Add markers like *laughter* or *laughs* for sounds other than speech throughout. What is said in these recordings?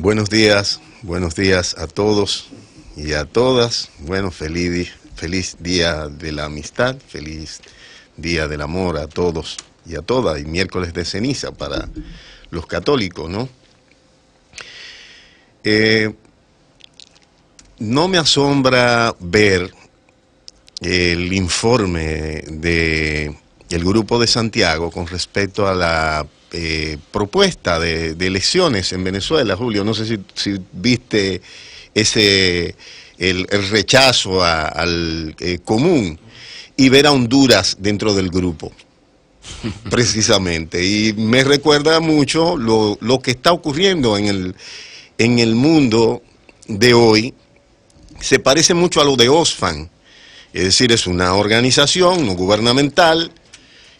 Buenos días, buenos días a todos y a todas. Bueno, feliz, feliz día de la amistad, feliz día del amor a todos y a todas. Y miércoles de ceniza para los católicos, ¿no? Eh, no me asombra ver el informe del grupo de Santiago con respecto a la eh, propuesta de, elecciones en Venezuela, Julio. No sé si, viste ese el, rechazo al eh, común y ver a Honduras dentro del grupo, *laughs* precisamente. Y me recuerda mucho lo, que está ocurriendo en el, en el mundo de hoy. Se parece mucho a lo de OSFAN es decir, es una organización no gubernamental,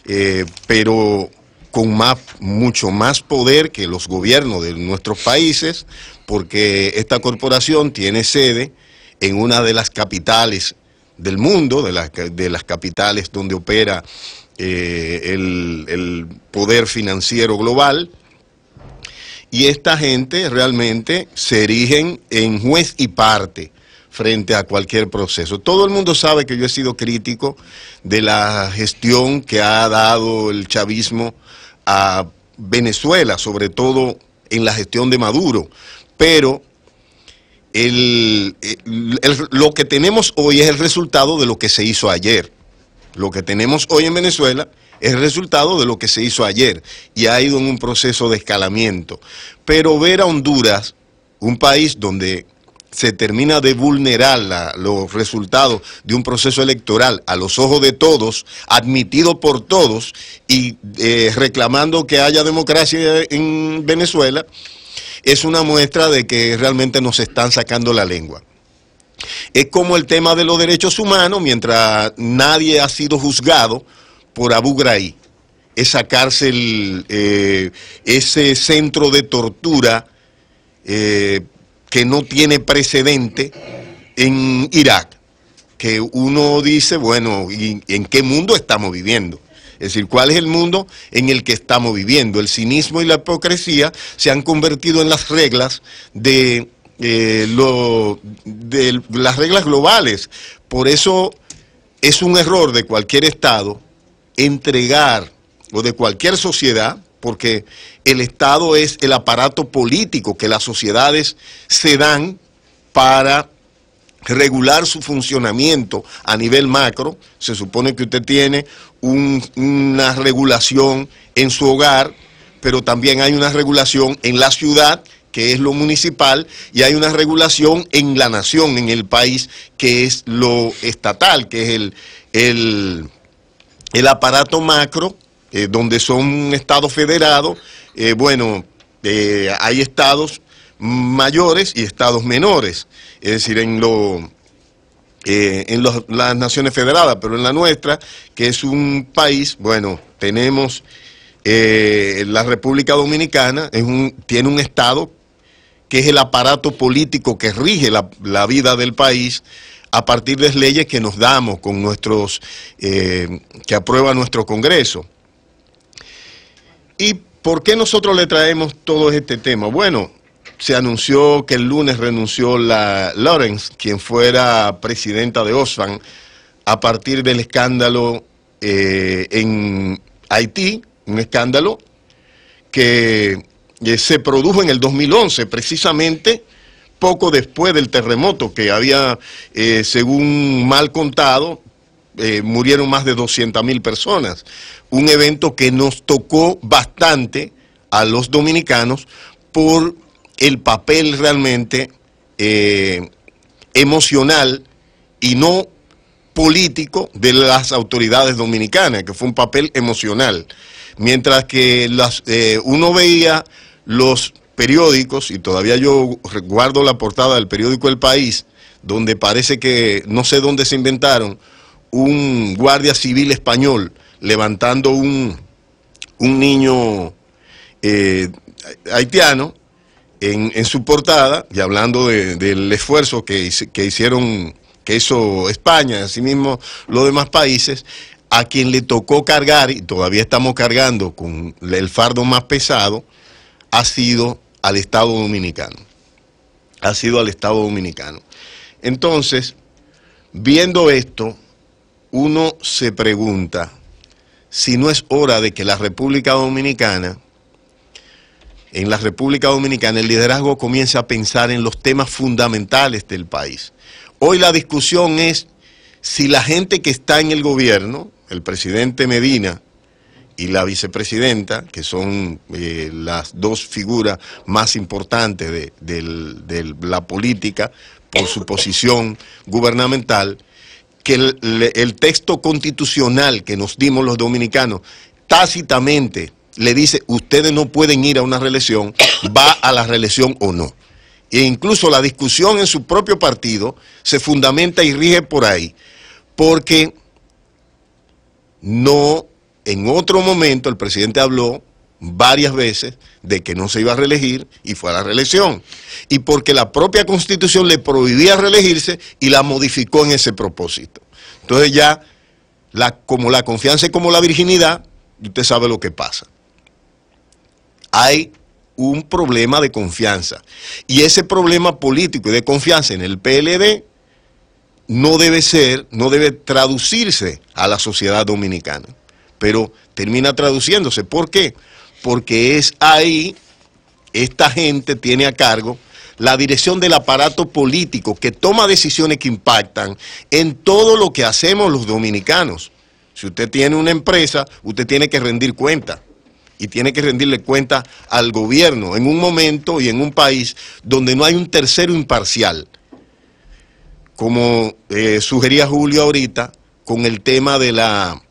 eh, pero con más, mucho más poder que los gobiernos de nuestros países, porque esta corporación tiene sede en una de las capitales del mundo, de las, capitales donde opera eh, el, el, poder financiero global. Y esta gente realmente se erigen en juez y parte frente a cualquier proceso. Todo el mundo sabe que yo he sido crítico de la gestión que ha dado el chavismo a Venezuela, sobre todo en la gestión de Maduro, pero lo que tenemos hoy es el resultado de lo que se hizo ayer. Lo que tenemos hoy en Venezuela es el resultado de lo que se hizo ayer y ha ido en un proceso de escalamiento. Pero ver a Honduras, un país donde se termina de vulnerar los resultados de un proceso electoral a los ojos de todos, admitido por todos y eh, reclamando que haya democracia en Venezuela, es una muestra de que realmente nos están sacando la lengua. Es como el tema de los derechos humanos, mientras nadie ha sido juzgado por Abu Ghraib, esa cárcel, eh, ese centro de tortura. Eh, que no tiene precedente en Irak, que uno dice, bueno, ¿y en qué mundo estamos viviendo? Es decir, ¿cuál es el mundo en el que estamos viviendo? El cinismo y la hipocresía se han convertido en las reglas de, eh, lo, de las reglas globales. Por eso es un error de cualquier Estado entregar o de cualquier sociedad porque el Estado es el aparato político que las sociedades se dan para regular su funcionamiento a nivel macro. Se supone que usted tiene una regulación en su hogar, pero también hay una regulación en la ciudad, que es lo municipal, y hay una regulación en la nación, en el país, que es lo estatal, que es el aparato macro eh, donde son estados federados, federado, eh, bueno, eh, hay estados mayores y estados menores, es decir, en lo... en los, las naciones federadas, pero en la nuestra, que es un país, bueno, tenemos la República Dominicana, es un, tiene un Estado que es el aparato político que rige la, vida del país, a partir de leyes que nos damos con nuestros que aprueba nuestro Congreso. ¿Y por qué nosotros le traemos todo este tema? Bueno, se anunció que el lunes renunció la Lawrence, quien fuera presidenta de Oxfam, a partir del escándalo eh, en Haití, un escándalo que eh, se produjo en el 2011, precisamente poco después del terremoto que había, eh, según mal contado, eh, murieron más de 200 mil personas. Un evento que nos tocó bastante a los dominicanos por el papel realmente eh, emocional y no político de las autoridades dominicanas, que fue un papel emocional. Mientras que las, eh, uno veía los periódicos, y todavía yo guardo la portada del periódico El País, donde parece que no sé dónde se inventaron un guardia civil español levantando un, niño eh, haitiano en, su portada y hablando del esfuerzo que, hicieron, que hizo España, asimismo los demás países, a quien le tocó cargar, y todavía estamos cargando con el fardo más pesado, ha sido al Estado Dominicano. Ha sido al Estado Dominicano. Entonces, viendo esto, uno se pregunta si no es hora de que la República Dominicana, en la República Dominicana, el liderazgo comience a pensar en los temas fundamentales del país. Hoy la discusión es si la gente que está en el gobierno, el presidente Medina y la vicepresidenta, que son eh, las dos figuras más importantes de la política por su posición gubernamental, que el, texto constitucional que nos dimos los dominicanos tácitamente le dice ustedes no pueden ir a una reelección, va a la reelección o no. E incluso la discusión en su propio partido se fundamenta y rige por ahí, porque no, en otro momento el presidente habló varias veces de que no se iba a reelegir y fue a la reelección. Y porque la propia constitución le prohibía reelegirse y la modificó en ese propósito. Entonces ya, la, como la confianza y como la virginidad, usted sabe lo que pasa. Hay un problema de confianza. Y ese problema político y de confianza en el PLD no debe ser, no debe traducirse a la sociedad dominicana. Pero termina traduciéndose. ¿Por qué? porque es ahí, esta gente tiene a cargo la dirección del aparato político que toma decisiones que impactan en todo lo que hacemos los dominicanos. Si usted tiene una empresa, usted tiene que rendir cuenta y tiene que rendirle cuenta al gobierno en un momento y en un país donde no hay un tercero imparcial. Como eh, sugería Julio ahorita, con el tema de la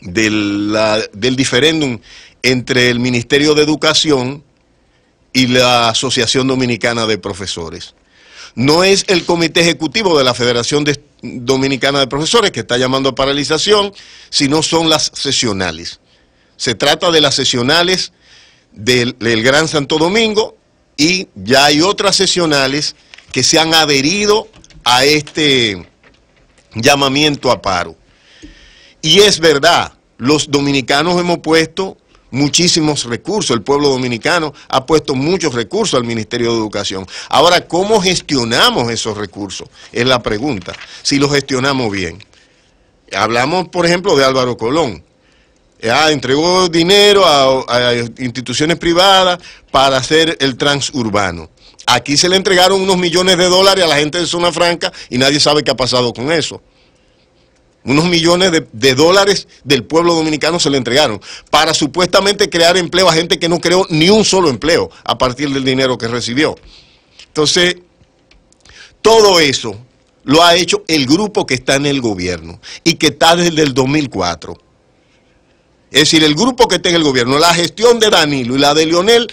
del, diferéndum entre el Ministerio de Educación y la Asociación Dominicana de Profesores. No es el Comité Ejecutivo de la Federación Dominicana de Profesores que está llamando a paralización, sino son las sesionales. Se trata de las sesionales del, del Gran Santo Domingo y ya hay otras sesionales que se han adherido a este llamamiento a paro. Y es verdad, los dominicanos hemos puesto muchísimos recursos, el pueblo dominicano ha puesto muchos recursos al Ministerio de Educación. Ahora, ¿cómo gestionamos esos recursos? Es la pregunta, si los gestionamos bien. Hablamos, por ejemplo, de Álvaro Colón. entregó dinero a, a instituciones privadas para hacer el transurbano. Aquí se le entregaron unos millones de dólares a la gente de Zona Franca y nadie sabe qué ha pasado con eso. Unos millones de, dólares del pueblo dominicano se le entregaron para supuestamente crear empleo a gente que no creó ni un solo empleo a partir del dinero que recibió. Entonces, todo eso lo ha hecho el grupo que está en el gobierno y que está desde el 2004. Es decir, el grupo que está en el gobierno, la gestión de Danilo y la de Lionel,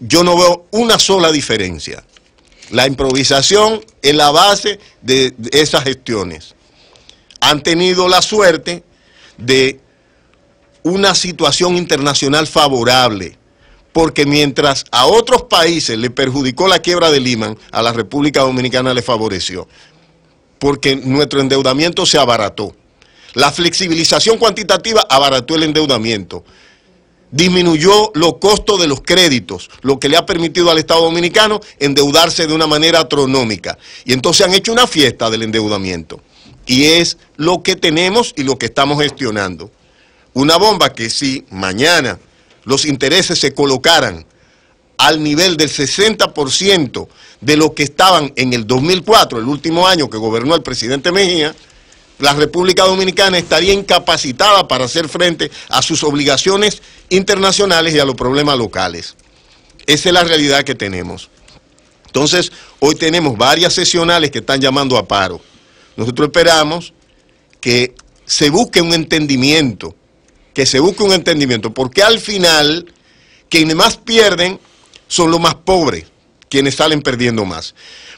yo no veo una sola diferencia. La improvisación es la base de esas gestiones han tenido la suerte de una situación internacional favorable, porque mientras a otros países le perjudicó la quiebra de Lima, a la República Dominicana le favoreció, porque nuestro endeudamiento se abarató. La flexibilización cuantitativa abarató el endeudamiento, disminuyó los costos de los créditos, lo que le ha permitido al Estado Dominicano endeudarse de una manera astronómica. Y entonces han hecho una fiesta del endeudamiento. Y es lo que tenemos y lo que estamos gestionando. Una bomba que si mañana los intereses se colocaran al nivel del 60% de lo que estaban en el 2004, el último año que gobernó el presidente Mejía, la República Dominicana estaría incapacitada para hacer frente a sus obligaciones internacionales y a los problemas locales. Esa es la realidad que tenemos. Entonces, hoy tenemos varias sesionales que están llamando a paro. Nosotros esperamos que se busque un entendimiento, que se busque un entendimiento, porque al final quienes más pierden son los más pobres, quienes salen perdiendo más.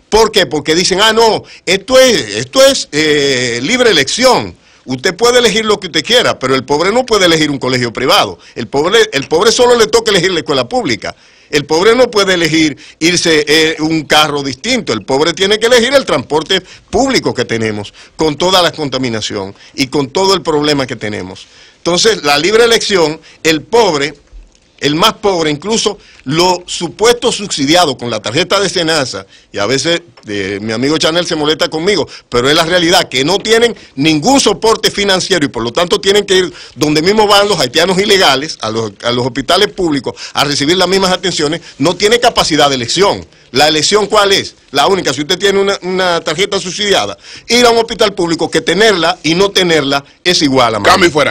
¿Por qué? Porque dicen, ah, no, esto es, esto es eh, libre elección. Usted puede elegir lo que usted quiera, pero el pobre no puede elegir un colegio privado. El pobre, el pobre solo le toca elegir la escuela pública. El pobre no puede elegir irse eh, un carro distinto, el pobre tiene que elegir el transporte público que tenemos, con toda la contaminación y con todo el problema que tenemos. Entonces, la libre elección, el pobre el más pobre, incluso los supuestos subsidiados con la tarjeta de Senasa, y a veces eh, mi amigo Chanel se molesta conmigo, pero es la realidad, que no tienen ningún soporte financiero y por lo tanto tienen que ir donde mismo van los haitianos ilegales, a los, hospitales públicos, a recibir las mismas atenciones, no tiene capacidad de elección. ¿La elección cuál es? La única, si usted tiene una, tarjeta subsidiada, ir a un hospital público, que tenerla y no tenerla es igual a... más. fuera.